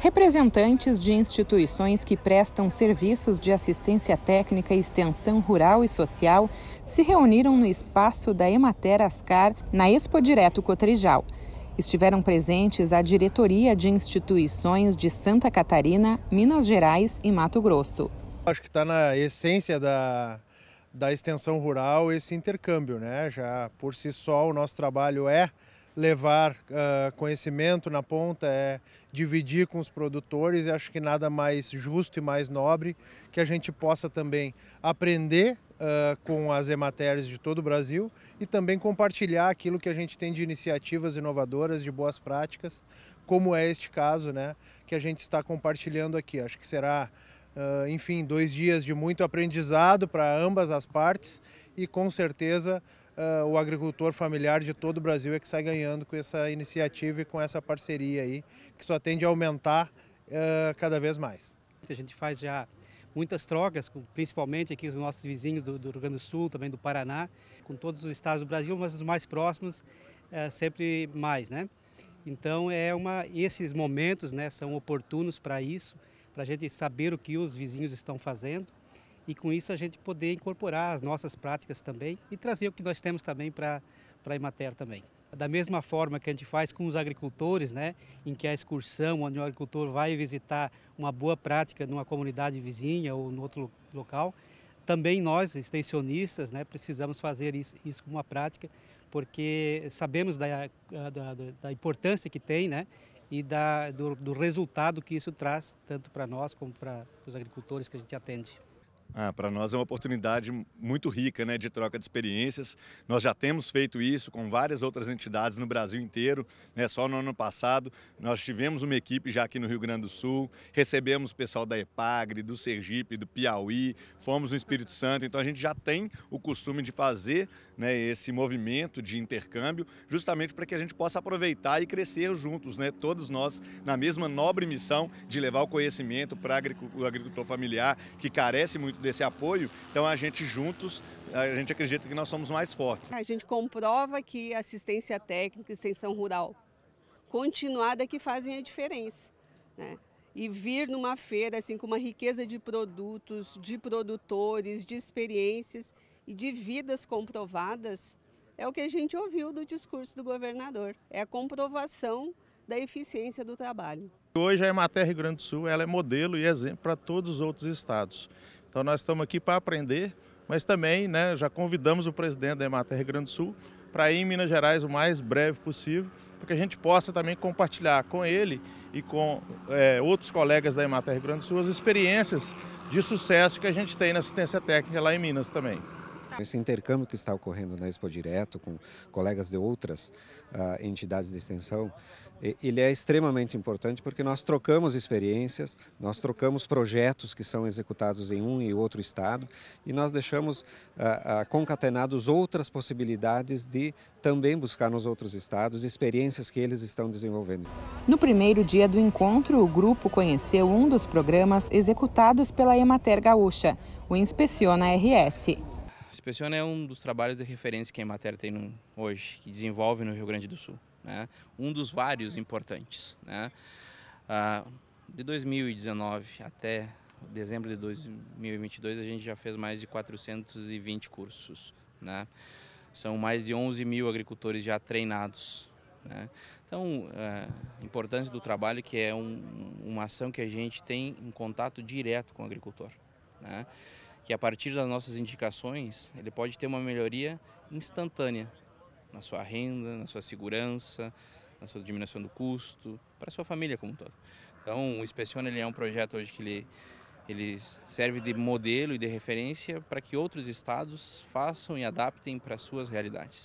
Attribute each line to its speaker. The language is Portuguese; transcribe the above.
Speaker 1: Representantes de instituições que prestam serviços de assistência técnica e extensão rural e social se reuniram no espaço da Emater Ascar, na Expo Direto Cotrijal. Estiveram presentes a diretoria de instituições de Santa Catarina, Minas Gerais e Mato Grosso.
Speaker 2: Acho que está na essência da, da extensão rural esse intercâmbio, né? Já por si só o nosso trabalho é levar uh, conhecimento na ponta, é dividir com os produtores. E acho que nada mais justo e mais nobre que a gente possa também aprender uh, com as ematérias de todo o Brasil e também compartilhar aquilo que a gente tem de iniciativas inovadoras, de boas práticas, como é este caso, né, que a gente está compartilhando aqui. Acho que será Uh, enfim, dois dias de muito aprendizado para ambas as partes e com certeza uh, o agricultor familiar de todo o Brasil é que sai ganhando com essa iniciativa e com essa parceria aí, que só tende a aumentar uh, cada vez mais. A gente faz já muitas trocas, principalmente
Speaker 3: aqui com nossos vizinhos do, do Rio Grande do Sul, também do Paraná, com todos os estados do Brasil, mas os mais próximos eh, sempre mais, né? Então é uma, esses momentos, né, são oportunos para isso, para a gente saber o que os vizinhos estão fazendo e com isso a gente poder incorporar as nossas práticas também e trazer o que nós temos também para a Imater também. Da mesma forma que a gente faz com os agricultores, né, em que a excursão, onde o agricultor vai visitar uma boa prática numa comunidade vizinha ou em outro local, também nós, extensionistas, né, precisamos fazer isso, isso como uma prática, porque sabemos da, da, da importância que tem né, e da, do, do resultado que isso traz, tanto para nós como para os agricultores que a gente atende.
Speaker 4: Ah, para nós é uma oportunidade muito rica né, de troca de experiências. Nós já temos feito isso com várias outras entidades no Brasil inteiro. Né? Só no ano passado, nós tivemos uma equipe já aqui no Rio Grande do Sul, recebemos o pessoal da EPAGRE, do Sergipe, do Piauí, fomos no Espírito Santo. Então a gente já tem o costume de fazer né, esse movimento de intercâmbio, justamente para que a gente possa aproveitar e crescer juntos, né? todos nós, na mesma nobre missão de levar o conhecimento para o agricultor familiar, que carece muito desse apoio, então a gente juntos, a gente acredita que nós somos mais fortes.
Speaker 5: A gente comprova que assistência técnica, extensão rural continuada que fazem a diferença. Né? E vir numa feira assim com uma riqueza de produtos, de produtores, de experiências e de vidas comprovadas é o que a gente ouviu do discurso do governador. É a comprovação da eficiência do trabalho. Hoje
Speaker 2: a Emater Rio Grande do Sul ela é modelo e exemplo para todos os outros estados. Então nós estamos aqui para aprender, mas também né, já convidamos o presidente da Emater Rio Grande do Sul para ir em Minas Gerais o mais breve possível, para que a gente possa também compartilhar com ele e com é, outros colegas da Emater Rio Grande do Sul as experiências de sucesso que a gente tem na assistência técnica lá em Minas também. Esse intercâmbio que está ocorrendo na
Speaker 3: Expo Direto com colegas de outras uh, entidades de extensão, ele é extremamente importante porque nós trocamos experiências, nós trocamos projetos que são executados em um e outro estado e nós deixamos uh, uh, concatenados outras possibilidades de também buscar nos outros estados experiências que eles estão desenvolvendo.
Speaker 1: No primeiro dia do encontro, o grupo conheceu um dos programas executados pela Emater Gaúcha, o Inspeciona RS.
Speaker 6: A Inspeciona é um dos trabalhos de referência que a Emater tem no, hoje, que desenvolve no Rio Grande do Sul. Né? Um dos vários importantes. Né? Ah, de 2019 até dezembro de 2022, a gente já fez mais de 420 cursos. Né? São mais de 11 mil agricultores já treinados. Né? Então, a é, importância do trabalho que é um, uma ação que a gente tem em contato direto com o agricultor. Né? que a partir das nossas indicações ele pode ter uma melhoria instantânea na sua renda, na sua segurança, na sua diminuição do custo, para a sua família como um todo. Então, o Inspeciona ele é um projeto hoje que ele, ele serve de modelo e de referência para que outros estados façam e adaptem para suas realidades.